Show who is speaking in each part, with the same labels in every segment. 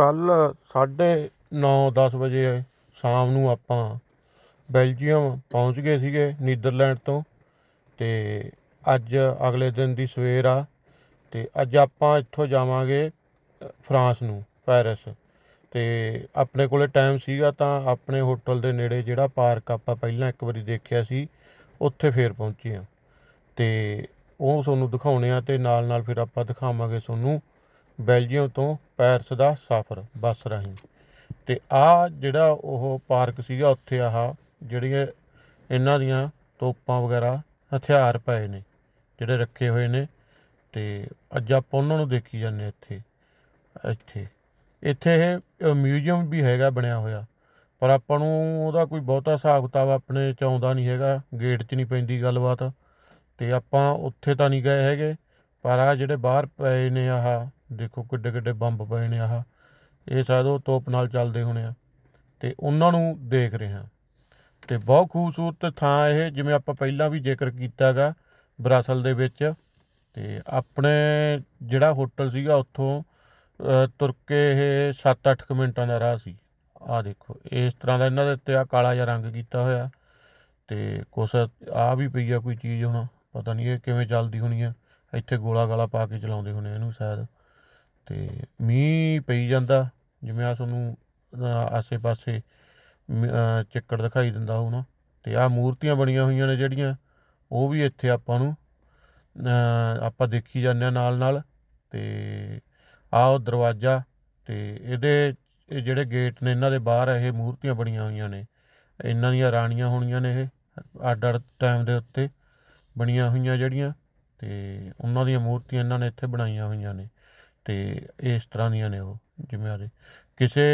Speaker 1: ਕੱਲ 9:30 ਵਜੇ ਸ਼ਾਮ ਨੂੰ ਆਪਾਂ ਬੈਲਜੀਅਮ ਪਹੁੰਚ ਗਏ ਸੀਗੇ ਨੀਦਰਲੈਂਡ ਤੋਂ ਤੇ ਅੱਜ ਅਗਲੇ ਦਿਨ ਦੀ ਸਵੇਰ ਆ ਤੇ ਅੱਜ ਆਪਾਂ ਇੱਥੋਂ ਜਾਵਾਂਗੇ ਫਰਾਂਸ ਨੂੰ ਪੈਰਿਸ ਤੇ ਆਪਣੇ ਕੋਲੇ ਟਾਈਮ ਸੀਗਾ ਤਾਂ ਆਪਣੇ ਹੋਟਲ ਦੇ ਨੇੜੇ ਜਿਹੜਾ ਪਾਰਕ ਆਪਾਂ ਪਹਿਲਾਂ ਇੱਕ ਵਾਰੀ ਦੇਖਿਆ ਸੀ ਉੱਥੇ ਫੇਰ ਪਹੁੰਚੇ ਆ ਤੇ ਉਹ ਤੁਹਾਨੂੰ ਦਿਖਾਉਣੇ ਆ ਤੇ ਨਾਲ ਨਾਲ ਫਿਰ ਆਪਾਂ ਦਿਖਾਵਾਂਗੇ ਤੁਹਾਨੂੰ ਬੈਲਜੀਅਮ ਤੋਂ ਪੈਰਿਸ ਦਾ ਸਫ਼ਰ ਬੱਸ ਰਾਹੀਂ ਤੇ ਆ ਜਿਹੜਾ ਉਹ ਪਾਰਕ ਸੀਗਾ ਉੱਥੇ ਆਹ ਜਿਹੜੀਆਂ ਇਹਨਾਂ ਦੀਆਂ ਤੋਪਾਂ ਵਗੈਰਾ ਹਥਿਆਰ ਪਏ ਨੇ ਜਿਹੜੇ ਰੱਖੇ ਹੋਏ ਨੇ ਤੇ ਅੱਜ ਆਪਾਂ ਉਹਨਾਂ ਨੂੰ ਦੇਖੀ ਜਾਂਦੇ ਇੱਥੇ ਇੱਥੇ ਇੱਥੇ ਇਹ ਮਿਊਜ਼ੀਅਮ ਵੀ ਹੈਗਾ ਬਣਿਆ ਹੋਇਆ ਪਰ ਆਪਾਂ ਨੂੰ ਉਹਦਾ ਕੋਈ ਬਹੁਤਾ ਹਿਸਾਬ ਕਿਤਾਬ ਆਪਣੇ ਚ ਨਹੀਂ ਹੈਗਾ ਗੇਟ 'ਚ ਨਹੀਂ ਪੈਂਦੀ ਗੱਲਬਾਤ ਤੇ ਆਪਾਂ ਉੱਥੇ ਤਾਂ ਨਹੀਂ ਗਏ ਹੈਗੇ ਪਰ ਆ ਜਿਹੜੇ ਬਾਹਰ ਪਏ ਨੇ ਆਹ ਦੇਖੋ ਕਿੱਡੇ ਕਿੱਡੇ ਬੰਬ ਪਏ ਨੇ ਆਹ ਇਹ ਸ਼ਾਇਦ ਉਹ ਤੋਪ ਨਾਲ ਚੱਲਦੇ ਹੋਣੇ ਆ ਤੇ ਉਹਨਾਂ ਨੂੰ ਦੇਖ ਰਹੇ ਹਾਂ ਤੇ ਬਹੁਤ ਖੂਬਸੂਰਤ ਥਾਂ ਇਹ ਜਿਵੇਂ ਆਪਾਂ ਪਹਿਲਾਂ ਵੀ ਜ਼ਿਕਰ ਕੀਤਾਗਾ ਬਰਾਸਲ ਦੇ ਵਿੱਚ ਤੇ ਆਪਣੇ ਜਿਹੜਾ ਹੋਟਲ ਸੀਗਾ ਉੱਥੋਂ ਤੁਰ ਕੇ ਇਹ 7-8 ਮਿੰਟਾਂ ਦਾ ਰਾਹ ਸੀ ਆ ਦੇਖੋ ਇਸ ਤਰ੍ਹਾਂ ਦਾ ਇਹਨਾਂ ਦੇ ਉੱਤੇ ਆ ਕਾਲਾ ਜਿਹਾ ਰੰਗ ਕੀਤਾ ਹੋਇਆ ਤੇ ਕੁਛ ਆ ਵੀ ਪਈ ਆ ਕੋਈ ਚੀਜ਼ ਹੁਣ ਪਤਾ ਨਹੀਂ ਇਹ ਕਿਵੇਂ ਚੱਲਦੀ ਹੋਣੀ ਆ ਇੱਥੇ ਗੋਲਾ ਗਾਲਾ ਪਾ ਕੇ ਚਲਾਉਂਦੇ ਹੋਣੇ ਇਹਨੂੰ ਸ਼ਾਇਦ ਤੇ ਮੀਂਹ ਪਈ ਜਾਂਦਾ ਜਿਵੇਂ ਆ ਤੁਹਾਨੂੰ ਆਸੇ-ਪਾਸੇ ਚਿੱਕੜ ਦਿਖਾਈ ਦਿੰਦਾ ਹੋਣਾ ਤੇ ਆ ਮੂਰਤੀਆਂ ਬਣੀਆਂ ਹੋਈਆਂ ਨੇ ਜਿਹੜੀਆਂ ਉਹ ਵੀ ਇੱਥੇ ਆਪਾਂ ਨੂੰ ਆਪਾਂ ਦੇਖੀ ਜਾਂਦੇ ਆ ਨਾਲ-ਨਾਲ ਤੇ ਆ ਉਹ ਦਰਵਾਜ਼ਾ ਤੇ ਇਹਦੇ ਜਿਹੜੇ ਗੇਟ ਨੇ ਇਹਨਾਂ ਦੇ ਬਾਹਰ ਇਹ ਮੂਰਤੀਆਂ ਬਣੀਆਂ ਹੋਈਆਂ ਨੇ ਇਹਨਾਂ ਦੀਆਂ ਰਾਣੀਆਂ ਹੋਣੀਆਂ ਨੇ ਇਹ ਅੱਡ-ਅੱਡ ਟਾਈਮ ਦੇ ਉੱਤੇ ਬਣੀਆਂ ਹੋਈਆਂ ਜਿਹੜੀਆਂ ਤੇ ਉਹਨਾਂ ਦੀਆਂ ਮੂਰਤੀਆਂ ਇਹਨਾਂ ਨੇ ਇੱਥੇ ਬਣਾਈਆਂ ਹੋਈਆਂ ਨੇ ਤੇ ਇਸ ਤਰ੍ਹਾਂ ਦੀਆਂ ਨੇ ਉਹ ਜ਼ਿੰਮੇਵਾਰੀ ਕਿਸੇ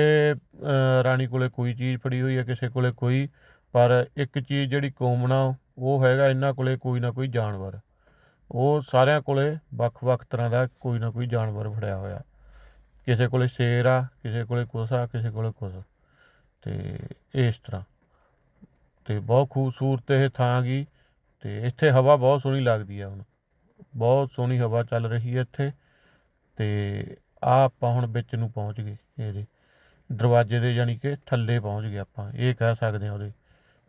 Speaker 1: ਰਾਣੀ ਕੋਲੇ ਕੋਈ ਚੀਜ਼ ਫੜੀ ਹੋਈ ਹੈ ਕਿਸੇ ਕੋਲੇ ਕੋਈ ਪਰ ਇੱਕ ਚੀਜ਼ ਜਿਹੜੀ ਕੋਮਣਾ ਉਹ ਹੈਗਾ ਇਹਨਾਂ ਕੋਲੇ ਕੋਈ ਨਾ ਕੋਈ ਜਾਨਵਰ ਉਹ ਸਾਰਿਆਂ ਕੋਲੇ ਵੱਖ-ਵੱਖ ਤਰ੍ਹਾਂ ਦਾ ਕੋਈ ਨਾ ਕੋਈ ਜਾਨਵਰ ਫੜਿਆ ਹੋਇਆ ਕਿਸੇ ਕੋਲੇ ਸ਼ੇਰ ਆ ਕਿਸੇ ਕੋਲੇ ਕੋਸਾ ਕਿਸੇ ਕੋਲੇ ਕੁਛ ਤੇ ਇਸ ਤਰ੍ਹਾਂ ਤੇ ਬਹੁਤ ਖੂਬਸੂਰਤ ਇਹ ਥਾਂ ਗਈ ਤੇ ਇੱਥੇ ਹਵਾ ਬਹੁਤ ਸੋਹਣੀ ਲੱਗਦੀ ਆ ਹੁਣ ਬਹੁਤ ਸੋਹਣੀ ਹਵਾ ਚੱਲ ਰਹੀ ਹੈ ਇੱਥੇ ਤੇ ਆ ਆਪਾਂ ਹੁਣ ਵਿੱਚ ਨੂੰ ਪਹੁੰਚ ਗਏ ਇਹਦੇ ਦਰਵਾਜ਼ੇ ਦੇ ਯਾਨੀ ਕਿ ਥੱਲੇ ਪਹੁੰਚ ਗਏ ਆਪਾਂ ਇਹ ਕਹਿ ਸਕਦੇ ਹਾਂ ਉਹਦੇ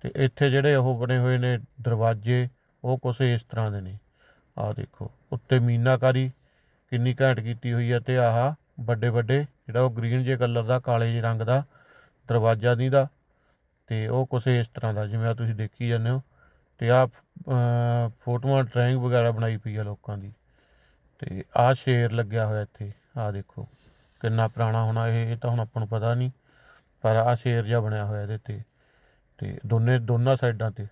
Speaker 1: ਤੇ ਇੱਥੇ ਜਿਹੜੇ ਉਹ ਬਣੇ ਹੋਏ ਨੇ ਦਰਵਾਜ਼ੇ ਉਹ ਕੁਝ ਇਸ ਤਰ੍ਹਾਂ ਦੇ ਨੇ ਆਹ ਦੇਖੋ ਉੱਤੇ ਮੀਨਾਕਾਰੀ ਕਿੰਨੀ ਘੈਂਟ ਕੀਤੀ ਹੋਈ ਹੈ ਤੇ ਆਹ ਵੱਡੇ ਵੱਡੇ ਜਿਹੜਾ ਉਹ ਗ੍ਰੀਨ ਜੇ ਕਲਰ ਦਾ ਕਾਲੇ ਜੇ ਰੰਗ ਦਾ ਦਰਵਾਜ਼ਾ ਨਹੀਂ ਦਾ ਤੇ ਉਹ ਕੁਝ ਇਸ ਤਰ੍ਹਾਂ ਦਾ ਜਿਵੇਂ ਆ ਤੁਸੀਂ ਦੇਖੀ ਜਾਂਦੇ ਹੋ ਤੇ ਆ ਫੋਟੋਆਂ ਡਰਾਇੰਗ ਵਗੈਰਾ ਬਣਾਈ ਪਈ ਆ ਲੋਕਾਂ ਦੀ ਤੇ ਆ ਸ਼ੇਰ ਲੱਗਿਆ ਹੋਇਆ ਇੱਥੇ ਆ ਦੇਖੋ ਕਿੰਨਾ ਪੁਰਾਣਾ ਹੋਣਾ ਇਹ ਇਹ ਤਾਂ ਹੁਣ ਆਪਾਂ ਨੂੰ ਪਤਾ ਨਹੀਂ ਪਰ ਆ ਸ਼ੇਰ ਜਿਹਾ ਬਣਿਆ ਹੋਇਆ ਇਹਦੇ ਤੇ ਤੇ ਦੋਨੇ ਦੋਨਾਂ ਸਾਈਡਾਂ ਤੇ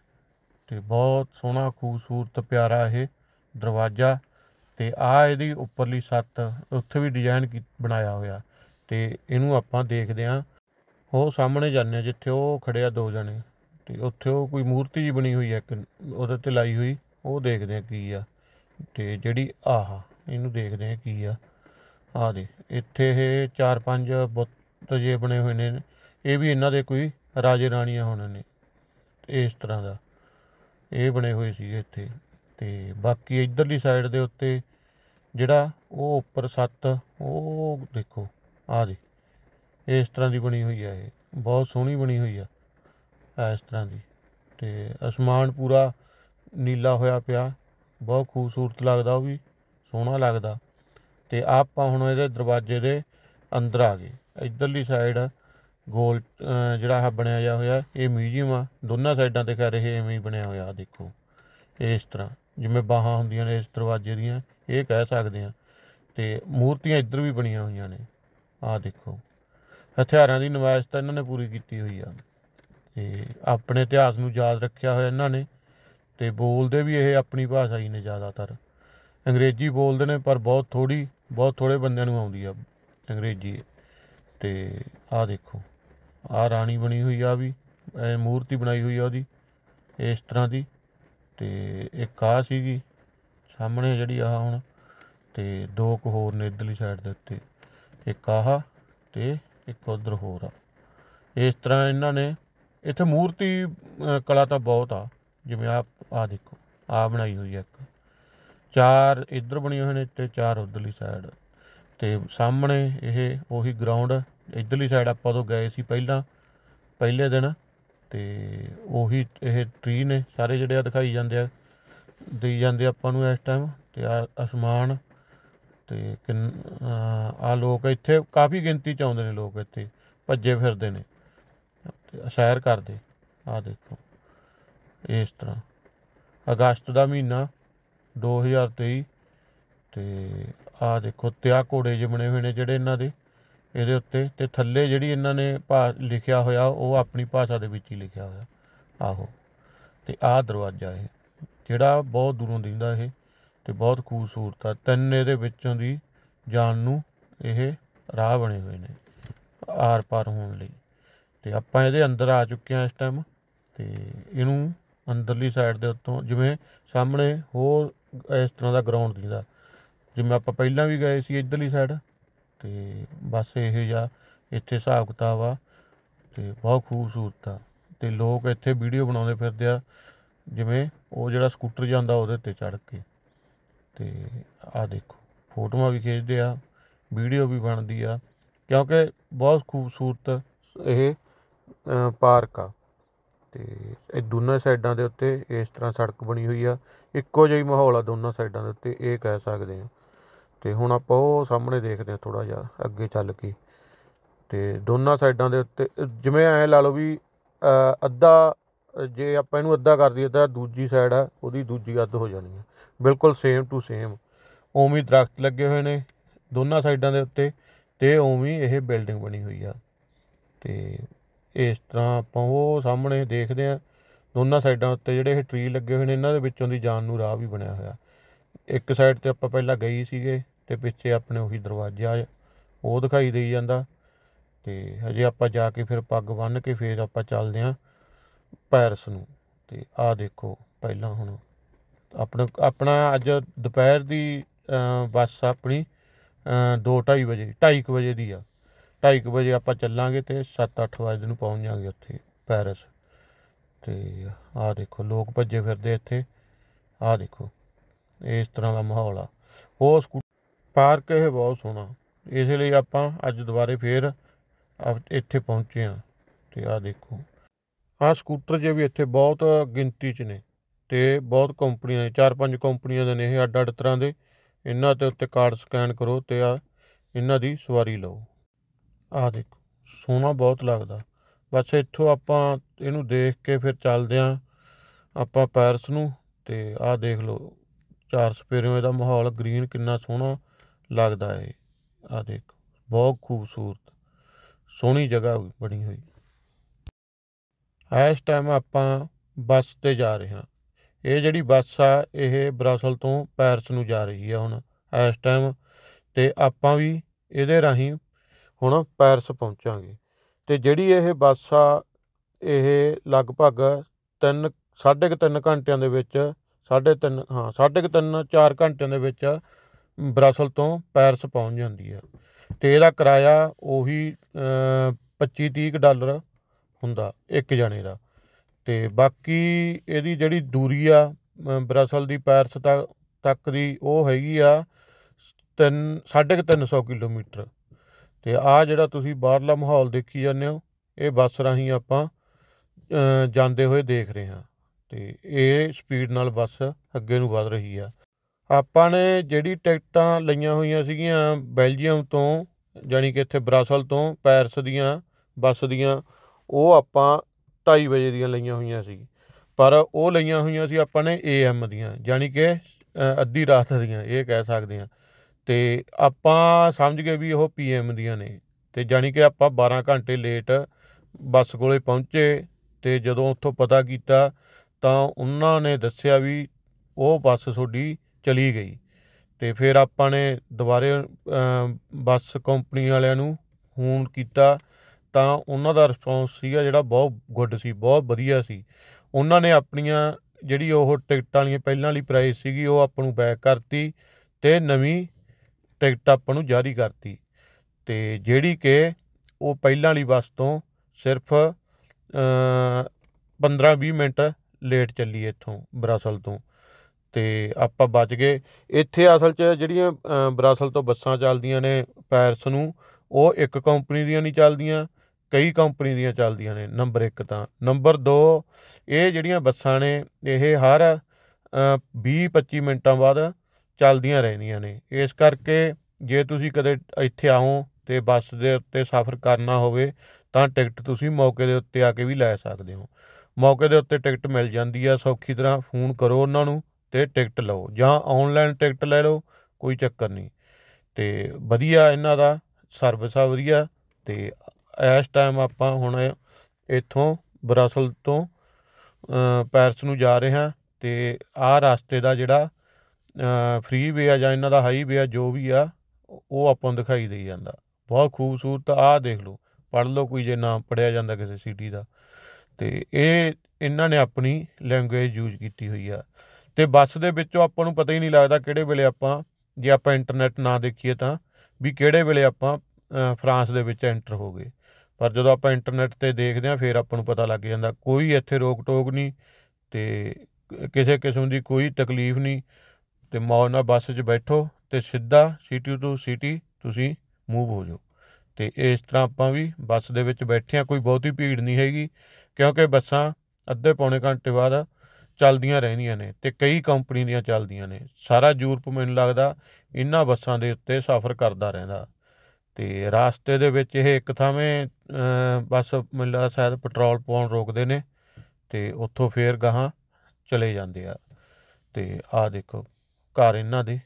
Speaker 1: ਤੇ ਬਹੁਤ ਸੋਹਣਾ ਖੂਬਸੂਰਤ ਪਿਆਰਾ ਇਹ ਦਰਵਾਜ਼ਾ ਤੇ ਆ ਇਹਦੀ ਉੱਪਰਲੀ ਛੱਤ ਉੱਥੇ ਵੀ ਡਿਜ਼ਾਈਨ ਬਣਾਇਆ ਹੋਇਆ ਤੇ ਇਹਨੂੰ ਆਪਾਂ ਦੇਖਦੇ ਆਂ ਉਹ ਸਾਹਮਣੇ ਜਾਂਦੇ ਜਿੱਥੇ ਉਹ ਖੜਿਆ ਦੋ ਜਣੇ ਤੇ ਉੱਥੇ ਉਹ ਕੋਈ ਮੂਰਤੀ ਜੀ ਬਣੀ ਹੋਈ ਹੈ ਇੱਕ ਉਹਦੇ ਤੇ ਲਾਈ ਹੋਈ ਉਹ ਦੇਖਦੇ ਆ ਕੀ ਆ ਤੇ ਜਿਹੜੀ ਆਹਾ ਇਹਨੂੰ ਦੇਖਦੇ ਆ ਕੀ ਆ ਆ ਦੇ ਇੱਥੇ ਇਹ ਚਾਰ ਪੰਜ ਬੁੱਤ ਜੇ ਬਣੇ ਹੋਏ ਨੇ ਇਹ ਵੀ ਇਹਨਾਂ ਦੇ ਕੋਈ ਰਾਜੇ ਰਾਣੀਆਂ ਹੋਣੇ ਨੇ ਇਸ ਤਰ੍ਹਾਂ ਦਾ ਇਹ ਬਣੇ ਹੋਏ ਸੀਗੇ ਇੱਥੇ ਤੇ ਬਾਕੀ ਇਧਰਲੀ ਸਾਈਡ ਦੇ ਉੱਤੇ ਜਿਹੜਾ ਉਹ ਉੱਪਰ ਸੱਤ ਉਹ ਦੇਖੋ ਆ ਦੇ ਇਸ ਤਰ੍ਹਾਂ ਦੀ ਬਣੀ ਹੋਈ ਆ ਇਹ ਬਹੁਤ ਸੋਹਣੀ ਬਣੀ ਹੋਈ ਆ ਇਸ ਤਰ੍ਹਾਂ ਦੀ ਤੇ ਅਸਮਾਨ ਪੂਰਾ ਨੀਲਾ ਹੋਇਆ ਪਿਆ ਬਹੁਤ ਖੂਬਸੂਰਤ ਲੱਗਦਾ ਉਹ ਵੀ ਸੋਹਣਾ ਲੱਗਦਾ ਤੇ ਆਪਾਂ ਹੁਣ ਇਹਦੇ ਦਰਵਾਜ਼ੇ ਦੇ ਅੰਦਰ ਆ ਗਏ ਇਧਰਲੀ ਸਾਈਡ ਗੋਲ ਜਿਹੜਾ ਆ ਬਣਿਆ ਜਾ ਹੋਇਆ ਇਹ ਮਿਊਜ਼ੀਅਮ ਆ ਦੋਨਾਂ ਸਾਈਡਾਂ ਤੇ ਕਰ ਰਹੇ ਐਵੇਂ ਹੀ ਬਣਿਆ ਹੋਇਆ ਆ ਦੇਖੋ ਇਸ ਤਰ੍ਹਾਂ ਜਿਵੇਂ ਬਾਹਾਂ ਹੁੰਦੀਆਂ ਨੇ ਇਸ ਦਰਵਾਜ਼ੇ ਦੀਆਂ ਇਹ ਕਹਿ ਸਕਦੇ ਆ ਤੇ ਮੂਰਤੀਆਂ ਇੱਧਰ ਵੀ ਬਣੀਆਂ ਹੋਈਆਂ ਨੇ ਆ ਦੇਖੋ ਹਥਿਆਰਾਂ ਦੀ ਨਿਵਾਸ਼ ਤਾਂ ਇਹਨਾਂ ਨੇ ਪੂਰੀ ਕੀਤੀ ਹੋਈ ਆ ਤੇ ਆਪਣੇ ਇਤਿਹਾਸ ਨੂੰ ਯਾਦ ਰੱਖਿਆ ਹੋਇਆ ਇਹਨਾਂ ਨੇ ਤੇ ਬੋਲਦੇ ਵੀ ਇਹ ਆਪਣੀ ਭਾਸ਼ਾ ਹੀ ਨੇ ਜ਼ਿਆਦਾਤਰ ਅੰਗਰੇਜ਼ੀ ਬੋਲਦੇ ਨੇ ਪਰ ਬਹੁਤ ਥੋੜੀ ਬਹੁਤ ਥੋੜੇ ਬੰਦਿਆਂ ਨੂੰ ਆਉਂਦੀ ਆ ਅੰਗਰੇਜ਼ੀ ਤੇ ਆ ਦੇਖੋ ਆ ਰਾਣੀ ਬਣੀ ਹੋਈ ਆ ਵੀ ਇਹ ਮੂਰਤੀ ਬਣਾਈ ਹੋਈ ਆ ਉਹਦੀ ਇਸ ਤਰ੍ਹਾਂ ਦੀ ਤੇ ਇੱਕ ਆ ਸੀਗੀ ਸਾਹਮਣੇ ਜਿਹੜੀ ਆ ਹੁਣ ਤੇ ਦੋ ਕੁ ਹੋਰ ਨੇ ਇਧਰਲੀ ਸਾਈਡ ਦੇ ਉੱਤੇ ਇੱਕ ਆ ਤੇ ਇੱਕ ਉਧਰ ਹੋਰ ਆ ਇਸ ਤਰ੍ਹਾਂ ਇਹਨਾਂ ਨੇ ਇੱਥੇ ਮੂਰਤੀ ਕਲਾ ਤਾਂ ਬਹੁਤ ਆ ਜਿਵੇਂ ਆ ਆ ਦੇਖੋ ਆ ਬਣਾਈ ਹੋਈ ਆ ਇੱਕ ਚਾਰ ਇੱਧਰ ਬਣੀ ਹੋਏ ਨੇ ਤੇ ਚਾਰ ਉਧਰਲੀ ਸਾਈਡ ਤੇ ਸਾਹਮਣੇ ਇਹ ਉਹੀ ਗਰਾਊਂਡ ਇੱਧਰਲੀ ਸਾਈਡ ਆਪਾਂ ਤੋਂ ਗਏ ਸੀ ਪਹਿਲਾਂ ਪਹਿਲੇ ਦਿਨ ਤੇ ਉਹੀ ਇਹ ਟ੍ਰੀ ਨੇ ਸਾਰੇ ਜਿਹੜੇ ਆ ਦਿਖਾਈ ਜਾਂਦੇ ਆ ਦੇਈ ਜਾਂਦੇ ਆਪਾਂ ਨੂੰ ਇਸ ਟਾਈਮ ਤੇ ਆ ਅਸਮਾਨ ਤੇ ਆ ਲੋਕ ਇੱਥੇ ਕਾਫੀ ਗਿਣਤੀ ਚ ਆਉਂਦੇ ਨੇ ਲੋਕ ਇੱਥੇ ਭੱਜੇ ਫਿਰਦੇ ਨੇ ਤੇ ਸੈਰ ਕਰਦੇ ਆ ਦੇਖੋ ਇਸ ਤਰ੍ਹਾਂ ਅਗਸਤ ਦਾ ਮਹੀਨਾ 2023 ਤੇ ਆ ਦੇਖੋ ਤਿਆ ਘੋੜੇ ਜਿਹੇ ਬਣੇ ਹੋਏ ਨੇ ਜਿਹੜੇ ਇਹਨਾਂ ਦੇ ਇਹਦੇ ਉੱਤੇ ਤੇ ਥੱਲੇ ਜਿਹੜੀ ਇਹਨਾਂ ਨੇ ਭਾ ਲਿਖਿਆ ਹੋਇਆ ਉਹ ਆਪਣੀ ਭਾਸ਼ਾ ਦੇ ਵਿੱਚ ਹੀ ਲਿਖਿਆ ਹੋਇਆ ਆਹੋ ਤੇ ਆਹ ਦਰਵਾਜ਼ਾ ਇਹ ਜਿਹੜਾ ਬਹੁਤ ਦੂਰੋਂ ਦਿਖਦਾ ਇਹ ਤੇ ਬਹੁਤ ਖੂਬਸੂਰਤ ਆ ਤਿੰਨ ਇਹਦੇ ਵਿੱਚੋਂ ਦੀ ਜਾਣ ਨੂੰ ਇਹ ਰਾਹ ਬਣੇ ਹੋਏ ਨੇ ਆਰ ਪਾਰ ਹੋਣ ਲਈ ਤੇ ਆਪਾਂ ਇਹਦੇ ਅੰਦਰ ਆ ਚੁੱਕੇ ਆ ਇਸ ਟਾਈਮ ਤੇ ਇਹਨੂੰ ਅੰਦਰਲੀ ਸਾਈਡ ਦੇ ਉੱਤੋਂ ਜਿਵੇਂ ਸਾਹਮਣੇ ਹੋਰ ਇਸ ਤਰ੍ਹਾਂ ਦਾ ਗਰਾਊਂਡ ਦਿੰਦਾ ਜਿਵੇਂ ਆਪਾਂ ਪਹਿਲਾਂ ਵੀ ਗਏ ਸੀ ਇਧਰਲੀ ਸਾਈਡ ਤੇ ਬਸ ਇਹੋ ਜਿਹਾ ਇੱਥੇ ਹਿਸਾਬ ਕਿਤਾਬ ਆ ਤੇ ਬਹੁਤ ਖੂਬਸੂਰਤ ਆ ਤੇ ਲੋਕ ਇੱਥੇ ਵੀਡੀਓ ਬਣਾਉਂਦੇ ਫਿਰਦੇ ਆ ਜਿਵੇਂ ਉਹ ਜਿਹੜਾ ਸਕੂਟਰ ਜਾਂਦਾ ਉਹਦੇ ਤੇ ਚੜ ਕੇ ਤੇ ਆ ਦੇਖੋ ਫੋਟੋਆਂ ਵੀ ਖਿੱਚਦੇ ਆ ਵੀਡੀਓ ਵੀ ਬਣਦੀ ਆ ਕਿਉਂਕਿ ਬਹੁਤ ਖੂਬਸੂਰਤ ਇਹ ਪਾਰਕ ਆ ਤੇ ਇਹ ਦੋਨਾਂ ਸਾਈਡਾਂ ਦੇ ਉੱਤੇ ਇਸ ਤਰ੍ਹਾਂ ਸੜਕ ਬਣੀ ਹੋਈ ਆ ਇੱਕੋ ਜਿਹਾ ਹੀ ਮਾਹੌਲ ਆ ਦੋਨਾਂ ਸਾਈਡਾਂ ਦੇ ਉੱਤੇ ਇਹ ਕਹਿ ਸਕਦੇ ਆ ਤੇ ਹੁਣ ਆਪਾਂ ਉਹ ਸਾਹਮਣੇ ਦੇਖਦੇ ਆ ਥੋੜਾ ਜਿਹਾ ਅੱਗੇ ਚੱਲ ਕੇ ਤੇ ਦੋਨਾਂ ਸਾਈਡਾਂ ਦੇ ਉੱਤੇ ਜਿਵੇਂ ਐ ਲਾ ਲਓ ਵੀ ਅੱਧਾ ਜੇ ਆਪਾਂ ਇਹਨੂੰ ਅੱਧਾ ਕਰ ਦਈਏ ਤਾਂ ਦੂਜੀ ਸਾਈਡ ਆ ਉਹਦੀ ਦੂਜੀ ਅੱਧ ਹੋ ਜਾਣੀ ਆ ਬਿਲਕੁਲ ਸੇਮ ਟੂ ਸੇਮ ਉਵੇਂ ਦਰਖਤ ਲੱਗੇ ਹੋਏ ਨੇ ਦੋਨਾਂ ਸਾਈਡਾਂ ਦੇ ਉੱਤੇ ਤੇ ਉਵੇਂ ਇਹ ਬਿਲਡਿੰਗ ਬਣੀ ਹੋਈ ਆ ਤੇ ਇਸ ਤਰ੍ਹਾਂ ਆਪਾਂ ਉਹ ਸਾਹਮਣੇ ਦੇਖਦੇ ਆ ਦੋਨਾਂ ਸਾਈਡਾਂ ਉੱਤੇ ਜਿਹੜੇ ਇਹ ਟਰੀ ਲੱਗੇ ਹੋਏ ਨੇ ਇਹਨਾਂ ਦੇ ਵਿੱਚੋਂ ਦੀ ਜਾਣ ਨੂੰ ਰਾਹ ਵੀ ਬਣਿਆ ਹੋਇਆ ਇੱਕ ਸਾਈਡ ਤੇ ਆਪਾਂ ਪਹਿਲਾਂ ਗਈ ਸੀਗੇ ਤੇ ਪਿੱਛੇ ਆਪਣੇ ਉਹੀ ਦਰਵਾਜ਼ਾ ਉਹ ਦਿਖਾਈ ਦੇਈ ਜਾਂਦਾ ਤੇ ਹਜੇ ਆਪਾਂ ਜਾ ਕੇ ਫਿਰ ਪੱਗ ਬੰਨ ਕੇ ਫਿਰ ਆਪਾਂ ਚੱਲਦੇ ਆਂ ਪੈਰਸ ਨੂੰ ਤੇ ਆਹ ਦੇਖੋ ਪਹਿਲਾਂ ਹੁਣ ਆਪਣਾ ਆਪਣਾ ਅੱਜ ਦੁਪਹਿਰ ਦੀ ਬੱਸ ਆਪਣੀ 2:30 ਵਜੇ 2:30 ਵਜੇ ਦੀ ਆ 2:30 ਵਜੇ ਆਪਾਂ ਚੱਲਾਂਗੇ ਤੇ 7-8 ਵਜੇ ਨੂੰ ਪਹੁੰਚ ਜਾਾਂਗੇ ਉੱਥੇ ਪੈਰਿਸ ਤੇ ਆਹ ਦੇਖੋ ਲੋਕ ਭੱਜੇ ਫਿਰਦੇ ਇੱਥੇ ਆਹ ਦੇਖੋ ਇਸ ਤਰ੍ਹਾਂ ਦਾ ਮਾਹੌਲ ਆ ਉਹ ਪਾਰਕ ਇਹ ਬਹੁਤ ਸੋਹਣਾ ਇਸ ਲਈ ਆਪਾਂ ਅੱਜ ਦੁਬਾਰੇ ਫੇਰ ਇੱਥੇ ਪਹੁੰਚੇ ਆ ਤੇ ਆਹ ਦੇਖੋ ਆਹ ਸਕੂਟਰ ਜੇ ਵੀ ਇੱਥੇ ਬਹੁਤ ਗਿਣਤੀ 'ਚ ਨੇ ਤੇ ਬਹੁਤ ਕੰਪਨੀਆਂ ਨੇ ਚਾਰ ਪੰਜ ਕੰਪਨੀਆਂ ਦੇ ਨੇ ਇਹ ਅੱਡ-ਅੱਡ ਤਰ੍ਹਾਂ ਦੇ ਇਹਨਾਂ ਤੇ ਉੱਤੇ ਕਾਰਡ ਸਕੈਨ ਕਰੋ ਤੇ ਆ ਇਹਨਾਂ ਦੀ ਸਵਾਰੀ ਲਓ ਆ ਦੇਖੋ ਸੋਨਾ ਬਹੁਤ ਲੱਗਦਾ ਬਸ ਇੱਥੋਂ ਆਪਾਂ ਇਹਨੂੰ ਦੇਖ ਕੇ ਫਿਰ ਚੱਲਦੇ ਆਂ ਆਪਾਂ ਪੈਰਸ ਨੂੰ ਤੇ ਆਹ ਦੇਖ ਲਓ ਚਾਰ ਸਪੇਰਿਓ ਇਹਦਾ ਮਾਹੌਲ ਗ੍ਰੀਨ ਕਿੰਨਾ ਸੋਹਣਾ ਲੱਗਦਾ ਏ ਆ ਦੇਖੋ ਬਹੁਤ ਖੂਬਸੂਰਤ ਸੋਹਣੀ ਜਗ੍ਹਾ ਬਣੀ ਹੋਈ ਐਸ ਟਾਈਮ ਆਪਾਂ ਬੱਸ ਤੇ ਜਾ ਰਹੇ ਹਾਂ ਇਹ ਜਿਹੜੀ ਬੱਸ ਆ ਇਹ ਬ੍ਰਾਸਲ ਤੋਂ ਪੈਰਿਸ ਨੂੰ ਜਾ ਰਹੀ ਹੈ ਹੁਣ ਐਸ ਟਾਈਮ ਤੇ ਆਪਾਂ ਵੀ ਇਹਦੇ ਰਾਹੀਂ ਹੁਣ ਪੈਰਸ ਪਹੁੰਚਾਂਗੇ ਤੇ ਜਿਹੜੀ ਇਹ ਬੱਸ ਆ ਇਹ ਲਗਭਗ 3 3.5 ਘੰਟਿਆਂ ਦੇ ਵਿੱਚ 3.5 ਹਾਂ 3.5 4 ਘੰਟਿਆਂ ਦੇ ਵਿੱਚ ਬ੍ਰਸਲ ਤੋਂ ਪੈਰਸ ਪਹੁੰਚ ਜਾਂਦੀ ਹੈ ਤੇ ਇਹਦਾ ਕਿਰਾਇਆ ਉਹੀ 25-30 ਡਾਲਰ ਹੁੰਦਾ ਇੱਕ ਜਣੇ ਦਾ ਤੇ ਬਾਕੀ ਇਹਦੀ ਜਿਹੜੀ ਦੂਰੀ ਆ ਬ੍ਰਸਲ ਦੀ ਪੈਰਸ ਤੱਕ ਦੀ ਉਹ ਹੈਗੀ ਆ 3 350 ਕਿਲੋਮੀਟਰ ਤੇ ਆ ਜਿਹੜਾ ਤੁਸੀਂ ਬਾਹਰਲਾ ਮਾਹੌਲ ਦੇਖੀ ਜਾਂਦੇ ਹੋ ਇਹ ਬੱਸ ਰਾਹੀਂ ਆਪਾਂ ਜਾਂਦੇ ਹੋਏ ਦੇਖ ਰਹੇ ਹਾਂ ਤੇ ਇਹ ਸਪੀਡ ਨਾਲ ਬੱਸ ਅੱਗੇ ਨੂੰ ਵਧ ਰਹੀ ਆ ਆਪਾਂ ਨੇ ਜਿਹੜੀ ਟਿਕਟਾਂ ਲਈਆਂ ਹੋਈਆਂ ਸੀਗੀਆਂ ਬੈਲਜੀਅਮ ਤੋਂ ਜਾਨੀ ਕਿ ਇੱਥੇ ਬ੍ਰਾਸਲ ਤੋਂ ਪੈਰਿਸ ਦੀਆਂ ਬੱਸ ਦੀਆਂ ਉਹ ਆਪਾਂ 2:30 ਵਜੇ ਦੀਆਂ ਲਈਆਂ ਹੋਈਆਂ ਸੀ ਪਰ ਉਹ ਲਈਆਂ ਹੋਈਆਂ ਸੀ ਆਪਾਂ ਨੇ ਏਐਮ ਦੀਆਂ ਜਾਨੀ ਕਿ ਅੱਧੀ ਰਾਤ ਦੀਆਂ ਇਹ ਕਹਿ ਸਕਦੇ ਹਾਂ ਤੇ ਆਪਾਂ ਸਮਝ ਗਏ ਵੀ ਉਹ ਪੀਐਮ ਦੀਆਂ ਨੇ ਤੇ ਜਾਨੀ ਕਿ ਆਪਾਂ 12 ਘੰਟੇ ਲੇਟ ਬੱਸ ਕੋਲੇ ਪਹੁੰਚੇ ਤੇ ਜਦੋਂ ਉੱਥੋਂ ਪਤਾ ਕੀਤਾ ਤਾਂ ਉਹਨਾਂ ਨੇ ਦੱਸਿਆ ਵੀ ਉਹ ਬੱਸ ਤੁਹਾਡੀ ਚਲੀ ਗਈ ਤੇ ਫਿਰ ਆਪਾਂ ਨੇ ਦੁਬਾਰੇ ਬੱਸ ਕੰਪਨੀ ਵਾਲਿਆਂ ਨੂੰ ਫੋਨ ਕੀਤਾ ਤਾਂ ਉਹਨਾਂ ਦਾ ਰਿਸਪੌਂਸ ਸੀਗਾ ਜਿਹੜਾ ਬਹੁਤ ਗੁੱਡ ਸੀ ਬਹੁਤ ਵਧੀਆ ਸੀ ਉਹਨਾਂ ਨੇ ਆਪਣੀਆਂ ਜਿਹੜੀ ਉਹ ਟਿਕਟਾਂ ਵਾਲੀਆਂ ਪਹਿਲਾਂ ਵਾਲੀ ਪ੍ਰਾਈਸ ਸੀਗੀ ਉਹ ਆਪਾਂ ਨੂੰ ਬੈਕ ਕਰਤੀ ਤੇ ਨਵੀਂ ਟਿਕਟ ਆਪਾਂ ਨੂੰ ਜਾਰੀ ਕਰਤੀ ਤੇ ਜਿਹੜੀ ਕਿ ਉਹ ਪਹਿਲਾਂ ਵਾਲੀ ਬੱਸ ਤੋਂ ਸਿਰਫ 15-20 ਮਿੰਟ ਲੇਟ ਚੱਲੀ ਇੱਥੋਂ ਬਰਾਸਲ ਤੋਂ ਤੇ ਆਪਾਂ ਬਚ ਗਏ ਇੱਥੇ ਅਸਲ 'ਚ ਜਿਹੜੀਆਂ ਬਰਾਸਲ ਤੋਂ ਬੱਸਾਂ ਚੱਲਦੀਆਂ ਨੇ ਪੈਰਸ ਨੂੰ ਉਹ ਇੱਕ ਕੰਪਨੀ ਦੀਆਂ ਨਹੀਂ ਚੱਲਦੀਆਂ ਕਈ ਕੰਪਨੀ ਦੀਆਂ ਚੱਲਦੀਆਂ ਨੇ ਨੰਬਰ 1 ਤਾਂ ਨੰਬਰ 2 ਇਹ ਜਿਹੜੀਆਂ ਬੱਸਾਂ ਨੇ ਇਹ ਹਰ 20-25 ਮਿੰਟਾਂ ਬਾਅਦ ਚੱਲਦੀਆਂ ਰਹਿੰਦੀਆਂ ਨੇ ਇਸ ਕਰਕੇ ਜੇ ਤੁਸੀਂ ਕਦੇ ਇੱਥੇ ਆਓ ਤੇ ਬੱਸ ਦੇ ਉੱਤੇ ਸਫ਼ਰ ਕਰਨਾ ਹੋਵੇ ਤਾਂ ਟਿਕਟ ਤੁਸੀਂ ਮੌਕੇ ਦੇ ਉੱਤੇ ਆ ਕੇ ਵੀ ਲੈ ਸਕਦੇ ਹੋ ਮੌਕੇ ਦੇ ਉੱਤੇ ਟਿਕਟ ਮਿਲ ਜਾਂਦੀ ਆ ਸੌਖੀ ਤਰ੍ਹਾਂ ਫੋਨ ਕਰੋ ਉਹਨਾਂ ਨੂੰ ਤੇ ਟਿਕਟ ਲਓ ਜਾਂ ਆਨਲਾਈਨ ਟਿਕਟ ਲੈ ਲਓ ਕੋਈ ਚੱਕਰ ਨਹੀਂ ਤੇ ਵਧੀਆ ਇਹਨਾਂ ਦਾ ਸਰਵਿਸ ਆ ਵਧੀਆ ਤੇ ਇਸ ਟਾਈਮ ਆਪਾਂ ਹੁਣ ਇੱਥੋਂ ਬ੍ਰਸਲ ਤੋਂ ਪੈਰਿਸ ਨੂੰ ਜਾ ਰਹੇ ਹਾਂ ਤੇ ਆਹ ਰਸਤੇ ਦਾ ਜਿਹੜਾ ਫ੍ਰੀ ਵੇ ਆ ਜਾਂ ਇਹਨਾਂ ਦਾ ਹਾਈ ਵੇ ਆ ਜੋ ਵੀ ਆ ਉਹ ਆਪਾਂ ਨੂੰ ਦਿਖਾਈ ਦੇ ਜਾਂਦਾ ਬਹੁਤ ਖੂਬਸੂਰਤ ਆ ਦੇਖ ਲਓ ਪੜ ਲਓ ਕੋਈ ਜੇ ਨਾਮ ਪੜਿਆ ਜਾਂਦਾ ਕਿਸੇ ਸਿਟੀ ਦਾ ਤੇ ਇਹ ਇਹਨਾਂ ਨੇ ਆਪਣੀ ਲੈਂਗੁਏਜ ਯੂਜ਼ ਕੀਤੀ ਹੋਈ ਆ ਤੇ ਬੱਸ ਦੇ ਵਿੱਚੋਂ ਆਪਾਂ ਨੂੰ ਪਤਾ ਹੀ ਨਹੀਂ ਲੱਗਦਾ ਕਿਹੜੇ ਵੇਲੇ ਆਪਾਂ ਜੇ ਆਪਾਂ ਇੰਟਰਨੈਟ ਨਾ ਦੇਖੀਏ ਤਾਂ ਵੀ ਕਿਹੜੇ ਵੇਲੇ ਆਪਾਂ ਫਰਾਂਸ ਦੇ ਵਿੱਚ ਐਂਟਰ ਹੋ ਗਏ ਪਰ ਜਦੋਂ ਆਪਾਂ ਇੰਟਰਨੈਟ ਤੇ ਦੇਖਦੇ ਆ ਫਿਰ ਆਪਾਂ ਨੂੰ ਪਤਾ ਲੱਗ ਜਾਂਦਾ ਕੋਈ ਇੱਥੇ ਰੋਕ ਟੋਕ ਨਹੀਂ ਤੇ ਕਿਸੇ ਕਿਸਮ ਦੀ ਕੋਈ ਤਕਲੀਫ ਨਹੀਂ ਤੇ ਮੌਜ ਨਾਲ ਬੱਸ 'ਚ ਬੈਠੋ ਤੇ ਸਿੱਧਾ ਸਿਟੀ ਟੂ ਸਿਟੀ ਤੁਸੀਂ ਮੂਵ ਹੋ ਜਾਓ ਤੇ ਇਸ ਤਰ੍ਹਾਂ ਆਪਾਂ ਵੀ ਬੱਸ ਦੇ ਵਿੱਚ ਬੈਠੇ ਆ ਕੋਈ ਬਹੁਤੀ ਭੀੜ ਨਹੀਂ ਹੈਗੀ ਕਿਉਂਕਿ ਬੱਸਾਂ ਅੱਧੇ ਪੌਣੇ ਘੰਟੇ ਬਾਅਦ ਚੱਲਦੀਆਂ ਰਹਿੰਦੀਆਂ ਨੇ ਤੇ ਕਈ ਕੰਪਨੀ ਦੀਆਂ ਚੱਲਦੀਆਂ ਨੇ ਸਾਰਾ ਯੂਰਪ ਮੈਨੂੰ ਲੱਗਦਾ ਇਹਨਾਂ ਬੱਸਾਂ ਦੇ ਉੱਤੇ ਸਫ਼ਰ ਕਰਦਾ ਰਹਿੰਦਾ ਤੇ ਰਾਸਤੇ ਦੇ ਵਿੱਚ ਇਹ ਇੱਕ ਥਾਵੇਂ ਬੱਸ ਮੈਨੂੰ ਲੱਗਦਾ ਸ਼ਾਇਦ ਪੈਟਰੋਲ ਪਾਉਣ ਰੋਕਦੇ ਨੇ ਤੇ ਉੱਥੋਂ ਫੇਰ ਗਾਹਾਂ ਚਲੇ ਜਾਂਦੇ ਆ ਤੇ ਆ ਦੇਖੋ ਘਰ ਇਹਨਾਂ ਦੇ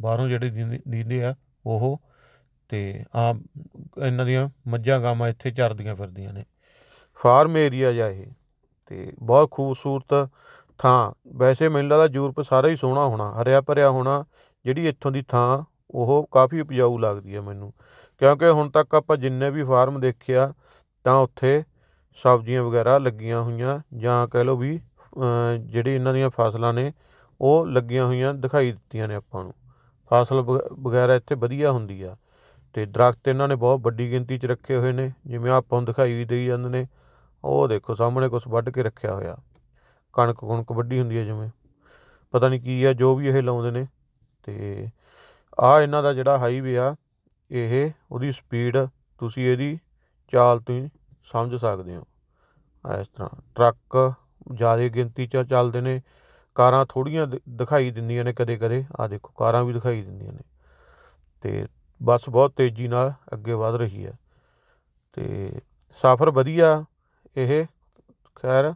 Speaker 1: ਬਾਹਰੋਂ ਜਿਹੜੇ ਦੀਂਦੇ ਆ ਉਹ ਤੇ ਆ ਇਹਨਾਂ ਦੀਆਂ ਮੱਝਾਂ ਗਾਵਾਂ ਇੱਥੇ ਚਰਦੀਆਂ ਫਿਰਦੀਆਂ ਨੇ ਫਾਰਮ ਏਰੀਆ ਜਾਂ ਇਹ ਤੇ ਬਹੁਤ ਖੂਬਸੂਰਤ ਥਾਂ ਵੈਸੇ ਮੈਨੂੰ ਲੱਗਦਾ ਯੂਰਪ ਸਾਰਾ ਹੀ ਸੋਹਣਾ ਹੋਣਾ ਹਰਿਆ ਭਰਿਆ ਹੋਣਾ ਜਿਹੜੀ ਇੱਥੋਂ ਦੀ ਥਾਂ ਉਹ ਕਾਫੀ ਉਪਜਾਊ ਲੱਗਦੀ ਹੈ ਮੈਨੂੰ ਕਿਉਂਕਿ ਹੁਣ ਤੱਕ ਆਪਾਂ ਜਿੰਨੇ ਵੀ ਫਾਰਮ ਦੇਖਿਆ ਤਾਂ ਉੱਥੇ ਸਬਜ਼ੀਆਂ ਵਗੈਰਾ ਲੱਗੀਆਂ ਹੋਈਆਂ ਜਾਂ ਕਹਿ ਲਓ ਵੀ ਜਿਹੜੀ ਇਹਨਾਂ ਦੀਆਂ ਫਸਲਾਂ ਨੇ ਉਹ ਲੱਗੀਆਂ ਹੋਈਆਂ ਦਿਖਾਈ ਦਿੱਤੀਆਂ ਨੇ ਆਪਾਂ ਨੂੰ ਫਸਲ ਵਗੈਰਾ ਇੱਥੇ ਵਧੀਆ ਹੁੰਦੀ ਆ ਤੇ ਦਰਖਤ ਇਹਨਾਂ ਨੇ ਬਹੁਤ ਵੱਡੀ ਗਿਣਤੀ 'ਚ ਰੱਖੇ ਹੋਏ ਨੇ ਜਿਵੇਂ ਆਪਾਂ ਨੂੰ ਦਿਖਾਈ ਵੀ ਦੇਈ ਜਾਂਦੇ ਨੇ ਉਹ ਦੇਖੋ ਸਾਹਮਣੇ ਕੁਝ ਵੱਢ ਕੇ ਰੱਖਿਆ ਹੋਇਆ ਕਣਕ ਕਣਕ ਵੱਡੀ ਹੁੰਦੀ ਆ ਜਿਵੇਂ ਪਤਾ ਨਹੀਂ ਕੀ ਆ ਜੋ ਵੀ ਇਹ ਲਾਉਂਦੇ ਨੇ ਤੇ ਆ ਇਹਨਾਂ ਦਾ ਜਿਹੜਾ ਹਾਈਵੇ ਆ ਇਹ ਉਹਦੀ ਸਪੀਡ ਤੁਸੀਂ ਇਹਦੀ ਚਾਲ ਤੋਂ ਸਮਝ ਸਕਦੇ ਹੋ ਇਸ ਤਰ੍ਹਾਂ ਟਰੱਕ ਜ਼ਿਆਦਾ ਗਿਣਤੀ 'ਚ ਚੱਲਦੇ ਨੇ ਕਾਰਾਂ ਥੋੜੀਆਂ ਦਿਖਾਈ ਦਿੰਦੀਆਂ ਨੇ ਕਦੇ-ਕਦੇ ਆ ਦੇਖੋ ਕਾਰਾਂ ਵੀ ਦਿਖਾਈ ਦਿੰਦੀਆਂ ਨੇ ਤੇ ਬੱਸ ਬਹੁਤ ਤੇਜ਼ੀ ਨਾਲ ਅੱਗੇ ਵਧ ਰਹੀ ਹੈ ਤੇ ਸਫ਼ਰ ਵਧੀਆ ਇਹ ਖੈਰ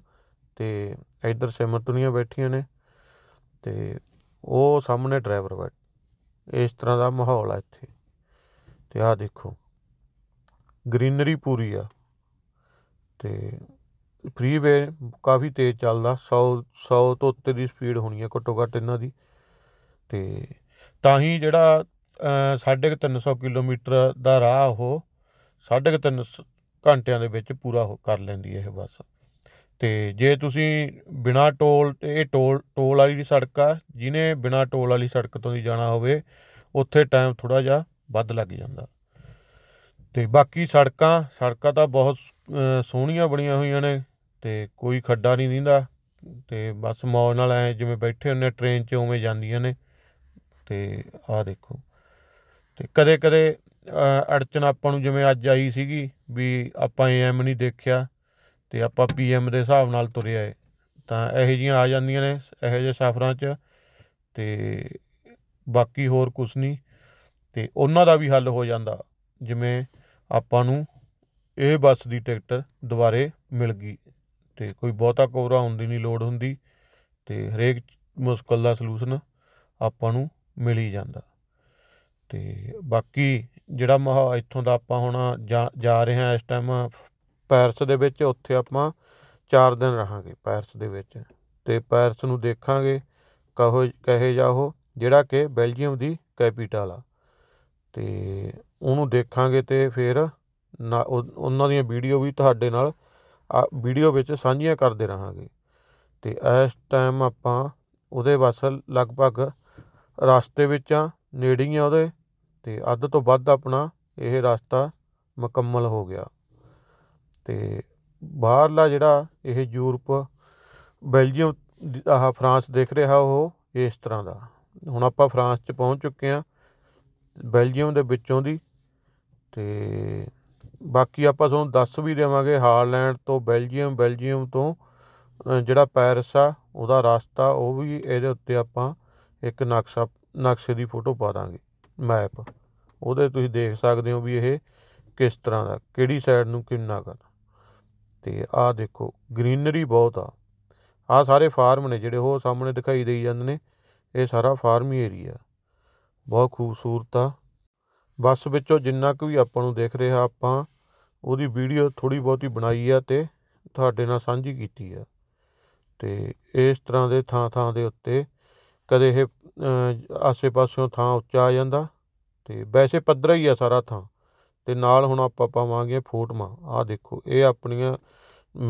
Speaker 1: ਤੇ ਇੱਧਰ ਸਿਮਰਤੁਨੀਆਂ ਬੈਠੀਆਂ ਨੇ ਤੇ ਉਹ ਸਾਹਮਣੇ ਡਰਾਈਵਰ ਬੈਠ ਇਸ ਤਰ੍ਹਾਂ ਦਾ ਮਾਹੌਲ ਆ ਇੱਥੇ ਤੇ ਆ ਦੇਖੋ ਗ੍ਰੀਨਰੀ ਪੂਰੀ ਆ ਤੇ ਫ੍ਰੀਵੇ ਕਾਫੀ ਤੇਜ਼ ਚੱਲਦਾ 100 100 ਤੋਂ ਉੱਤੇ ਦੀ ਸਪੀਡ ਹੋਣੀ ਹੈ ਘੱਟੋ ਘੱਟ ਇਹਨਾਂ ਦੀ ਤੇ ਤਾਂ ਹੀ ਜਿਹੜਾ 350 ਕਿਲੋਮੀਟਰ ਦਾ ਰਾਹ ਉਹ 3.5 ਘੰਟਿਆਂ ਦੇ ਵਿੱਚ ਪੂਰਾ ਕਰ ਲੈਂਦੀ ਹੈ ਇਹ ਬੱਸ ਤੇ ਜੇ ਤੁਸੀਂ ਬਿਨਾ ਟੋਲ ਇਹ ਟੋਲ ਟੋਲ ਵਾਲੀ ਸੜਕ ਆ ਜਿਨੇ ਬਿਨਾ ਟੋਲ ਵਾਲੀ ਸੜਕ ਤੋਂ ਦੀ ਜਾਣਾ ਹੋਵੇ ਉੱਥੇ ਟਾਈਮ ਥੋੜਾ ਜਿਹਾ ਵੱਧ ਲੱਗ ਜਾਂਦਾ ਤੇ ਬਾਕੀ ਸੜਕਾਂ ਸੜਕਾਂ ਤਾਂ ਬਹੁਤ ਸੋਹਣੀਆਂ ਬਣੀਆਂ ਹੋਈਆਂ ਨੇ ਤੇ ਕੋਈ ਖੱਡਾ ਨਹੀਂ ਦਿੰਦਾ ਤੇ ਬਸ ਮੌਜ ਨਾਲ ਐ ਜਿਵੇਂ ਬੈਠੇ ਹੁੰਨੇ ਟ੍ਰੇਨ 'ਚ ਉਵੇਂ ਜਾਂਦੀਆਂ ਨੇ ਤੇ ਆਹ ਦੇਖੋ ਤੇ ਕਦੇ ਕਦੇ ਅੜਚਨ ਆਪਾਂ ਨੂੰ ਜਿਵੇਂ ਅੱਜ ਆਈ ਸੀਗੀ ਵੀ ਆਪਾਂ ਐਮ ਨਹੀਂ ਦੇਖਿਆ ਤੇ ਆਪਾਂ ਪੀਐਮ ਦੇ ਹਿਸਾਬ ਨਾਲ ਤੁਰੇ ਆਏ ਤਾਂ ਇਹੋ ਜੀਆਂ ਆ ਜਾਂਦੀਆਂ ਨੇ ਇਹੋ ਜਿਹੇ ਸਫ਼ਰਾਂ 'ਚ ਤੇ ਬਾਕੀ ਹੋਰ ਕੁਝ ਨਹੀਂ ਤੇ ਉਹਨਾਂ ਦਾ ਵੀ ਹੱਲ ਹੋ ਜਾਂਦਾ ਜਿਵੇਂ ਆਪਾਂ ਨੂੰ ਇਹ ਬੱਸ ਦੀ ਟਿਕਟ ਦੁਬਾਰੇ ਮਿਲ ਗਈ ਤੇ ਕੋਈ ਬਹੁਤਾ ਕੋਰਾ ਹੁੰਦੀ ਨਹੀਂ ਲੋੜ ਹੁੰਦੀ ਤੇ ਹਰੇਕ ਮੁਸ਼ਕਲ ਦਾ ਸੋਲੂਸ਼ਨ ਆਪਾਂ ਨੂੰ ਮਿਲ ਹੀ ਜਾਂਦਾ ਤੇ ਬਾਕੀ ਜਿਹੜਾ ਮਹਾ ਇੱਥੋਂ ਦਾ ਆਪਾਂ ਹੁਣ ਜਾ ਰਹੇ ਹਾਂ ਇਸ ਟਾਈਮ ਪੈਰਿਸ ਦੇ ਵਿੱਚ ਉੱਥੇ ਆਪਾਂ 4 ਦਿਨ ਰਹਾਂਗੇ ਪੈਰਿਸ ਦੇ ਵਿੱਚ ਤੇ ਪੈਰਿਸ ਨੂੰ ਦੇਖਾਂਗੇ ਕਹੋ ਕਹੇ ਜਾ ਉਹ ਜਿਹੜਾ ਕਿ ਬੈਲਜੀਅਮ ਦੀ ਕੈਪੀਟਲ ਆ ਤੇ ਉਹਨੂੰ ਦੇਖਾਂਗੇ ਤੇ ਫਿਰ ਉਹਨਾਂ ਦੀਆਂ ਵੀਡੀਓ ਵੀ ਤੁਹਾਡੇ ਨਾਲ ਆ ਵੀਡੀਓ ਵਿੱਚ ਸਾਂਝੀਆਂ ਕਰਦੇ ਰਹਾਂਗੇ ਤੇ ਇਸ ਟਾਈਮ ਆਪਾਂ ਉਹਦੇ ਬਸ ਲਗਭਗ ਰਸਤੇ ਵਿੱਚ ਆ ਨੇੜੀ ਆ ਉਹਦੇ ਤੇ ਅੱਧ ਤੋਂ ਵੱਧ ਆਪਣਾ ਇਹ ਰਸਤਾ ਮੁਕੰਮਲ ਹੋ ਗਿਆ ਤੇ ਬਾਹਰਲਾ ਜਿਹੜਾ ਇਹ ਯੂਰਪ ਬੈਲਜੀਅਮ ਆਹ ਫਰਾਂਸ ਦੇਖ ਰਿਹਾ ਉਹ ਇਸ ਤਰ੍ਹਾਂ ਦਾ ਹੁਣ ਆਪਾਂ ਫਰਾਂਸ 'ਚ ਪਹੁੰਚ ਚੁੱਕੇ ਆ ਬੈਲਜੀਅਮ ਦੇ ਵਿੱਚੋਂ ਦੀ ਤੇ ਬਾਕੀ ਆਪਾਂ ਤੁਹਾਨੂੰ ਦੱਸ ਵੀ ਦੇਵਾਂਗੇ ਹਾਲੈਂਡ ਤੋਂ ਬੈਲਜੀਅਮ ਬੈਲਜੀਅਮ ਤੋਂ ਜਿਹੜਾ ਪੈਰਿਸ ਆ ਉਹਦਾ ਰਸਤਾ ਉਹ ਵੀ ਇਹਦੇ ਉੱਤੇ ਆਪਾਂ ਇੱਕ ਨਕਸ਼ਾ ਨਕਸ਼ੇ ਦੀ ਫੋਟੋ ਪਾ ਦਾਂਗੇ ਮੈਪ ਉਹਦੇ ਤੁਸੀਂ ਦੇਖ ਸਕਦੇ ਹੋ ਵੀ ਇਹ ਕਿਸ ਤਰ੍ਹਾਂ ਦਾ ਕਿਹੜੀ ਸਾਈਡ ਨੂੰ ਕਿੰਨਾ ਕਰ ਤੇ ਆਹ ਦੇਖੋ ਗ੍ਰੀਨਰੀ ਬਹੁਤ ਆ ਆ ਸਾਰੇ ਫਾਰਮ ਨੇ ਜਿਹੜੇ ਉਹ ਸਾਹਮਣੇ ਦਿਖਾਈ ਦੇਈ ਜਾਂਦੇ ਨੇ ਇਹ ਸਾਰਾ ਫਾਰਮ ਹੀ ਏਰੀਆ ਬਹੁਤ ਖੂਬਸੂਰਤ ਆ ਬੱਸ ਵਿੱਚੋਂ ਜਿੰਨਾ ਕੁ ਵੀ ਆਪਾਂ ਨੂੰ ਦੇਖ ਰਿਹਾ ਆਪਾਂ ਉਹਦੀ ਵੀਡੀਓ ਥੋੜੀ ਬਹੁਤੀ ਬਣਾਈ ਆ ਤੇ ਤੁਹਾਡੇ ਨਾਲ ਸਾਂਝੀ ਕੀਤੀ ਆ ਤੇ ਇਸ ਤਰ੍ਹਾਂ ਦੇ ਥਾਂ ਥਾਂ ਦੇ ਉੱਤੇ ਕਦੇ ਇਹ ਆਸੇ-ਪਾਸਿਓਂ ਥਾਂ ਉੱਚਾ ਆ ਜਾਂਦਾ ਤੇ ਵੈਸੇ ਪੱਧਰਾ ਹੀ ਆ ਸਾਰਾ ਥਾਂ ਤੇ ਨਾਲ ਹੁਣ ਆਪਾਂ ਪਾਵਾਂਗੇ ਫੋਟੋਆਂ ਆ ਦੇਖੋ ਇਹ ਆਪਣੀਆਂ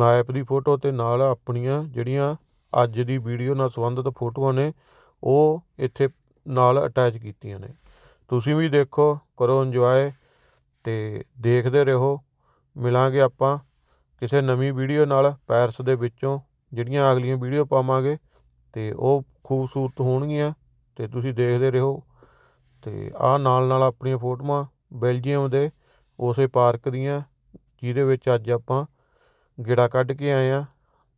Speaker 1: ਮੈਪ ਦੀ ਫੋਟੋ ਤੇ ਨਾਲ ਆਪਣੀਆਂ ਜਿਹੜੀਆਂ ਅੱਜ ਦੀ ਵੀਡੀਓ ਨਾਲ ਸੰਬੰਧਿਤ ਫੋਟੋਆਂ ਨੇ ਉਹ ਇੱਥੇ ਨਾਲ ਅਟੈਚ ਕੀਤੀਆਂ ਨੇ ਤੁਸੀਂ ਵੀ ਦੇਖੋ ਕਰੋ ਇੰਜੋਏ ਤੇ ਦੇਖਦੇ ਰਹੋ ਮਿਲਾਂਗੇ ਆਪਾਂ ਕਿਸੇ ਨਵੀਂ ਵੀਡੀਓ ਨਾਲ ਪੈਰਸ ਦੇ ਵਿੱਚੋਂ ਜਿਹੜੀਆਂ ਅਗਲੀਆਂ ਵੀਡੀਓ ਪਾਵਾਂਗੇ ਤੇ ਉਹ ਖੂਬਸੂਰਤ ਹੋਣਗੀਆਂ ਤੇ ਤੁਸੀਂ ਦੇਖਦੇ ਰਹੋ ਤੇ ਆਹ ਨਾਲ ਨਾਲ ਆਪਣੀਆਂ ਫੋਟੋਆਂ ਬੈਲਜੀਅਮ ਦੇ ਉਸੇ ਪਾਰਕ ਦੀਆਂ ਜਿਹਦੇ ਵਿੱਚ ਅੱਜ ਆਪਾਂ ਗੇੜਾ ਕੱਢ ਕੇ ਆਏ ਆ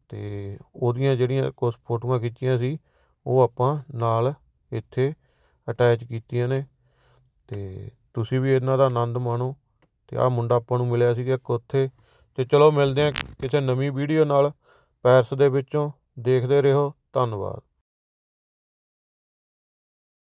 Speaker 1: ਤੇ ਉਹਦੀਆਂ ਜਿਹੜੀਆਂ ਕੁਝ ਫੋਟੋਆਂ ਖਿੱਚੀਆਂ ਸੀ ਉਹ ਆਪਾਂ ਨਾਲ ਇੱਥੇ ਅਟੈਚ ਕੀਤੀਆਂ ਨੇ ਤੇ ਤੁਸੀਂ ਵੀ ਇਹਨਾਂ ਦਾ ਆਨੰਦ ਮਾਣੋ ਤੇ ਆ ਮੁੰਡਾ ਆਪਾਂ ਨੂੰ ਮਿਲਿਆ ਸੀਗਾ ਇੱਕ ਉੱਥੇ ਤੇ ਚਲੋ ਮਿਲਦੇ ਆ ਕਿਸੇ ਨਵੀਂ ਵੀਡੀਓ ਨਾਲ ਪੈਰਿਸ ਦੇ ਵਿੱਚੋਂ ਦੇਖਦੇ ਰਹੋ ਧੰਨਵਾਦ